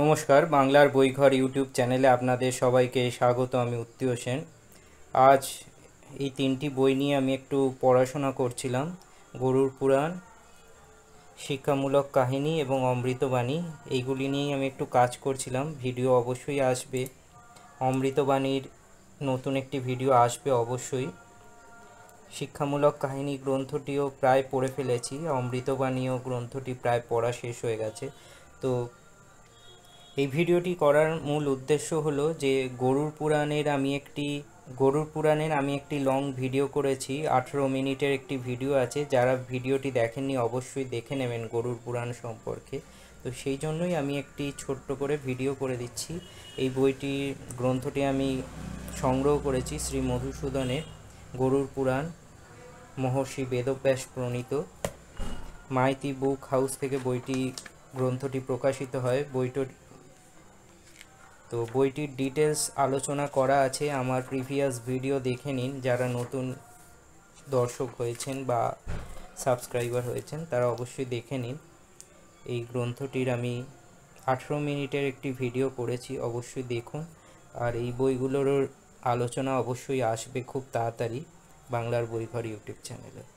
নমস্কার বাংলার বইঘর ইউটিউব চ্যানেলে আপনাদের সবাইকে স্বাগত আমি উত্তীয় সেন আজ এই তিনটি বই নিয়ে আমি একটু পড়াশোনা করছিলাম গরুর পুরাণ শিক্ষামূলক কাহিনী এবং অমৃতবাণী এইগুলি নিয়েই আমি একটু কাজ করছিলাম ভিডিও অবশ্যই আসবে অমৃতবাণীর নতুন একটি ভিডিও আসবে অবশ্যই শিক্ষামূলক কাহিনী গ্রন্থটিও প্রায় পড়ে ফেলেছি অমৃতবাণীও গ্রন্থটি প্রায় পড়া শেষ হয়ে গেছে তো এই ভিডিওটি করার মূল উদ্দেশ্য হলো যে গরুর পুরাণের আমি একটি গরুর পুরাণের আমি একটি লং ভিডিও করেছি আঠেরো মিনিটের একটি ভিডিও আছে যারা ভিডিওটি দেখেননি অবশ্যই দেখে নেবেন গরুর পুরাণ সম্পর্কে তো সেই জন্যই আমি একটি ছোট্ট করে ভিডিও করে দিচ্ছি এই বইটি গ্রন্থটি আমি সংগ্রহ করেছি শ্রী মধুসূদনের গরুর পুরাণ মহর্ষি বেদব্যাস প্রণীত মাইতি বুক হাউস থেকে বইটি গ্রন্থটি প্রকাশিত হয় বইটি তো বইটির ডিটেলস আলোচনা করা আছে আমার প্রিভিয়াস ভিডিও দেখে নিন যারা নতুন দর্শক হয়েছেন বা সাবস্ক্রাইবার হয়েছেন তারা অবশ্যই দেখে নিন এই গ্রন্থটির আমি আঠেরো মিনিটের একটি ভিডিও করেছি অবশ্যই দেখুন আর এই বইগুলোরও আলোচনা অবশ্যই আসবে খুব তাড়াতাড়ি বাংলার বইঘর ইউটিউব চ্যানেলে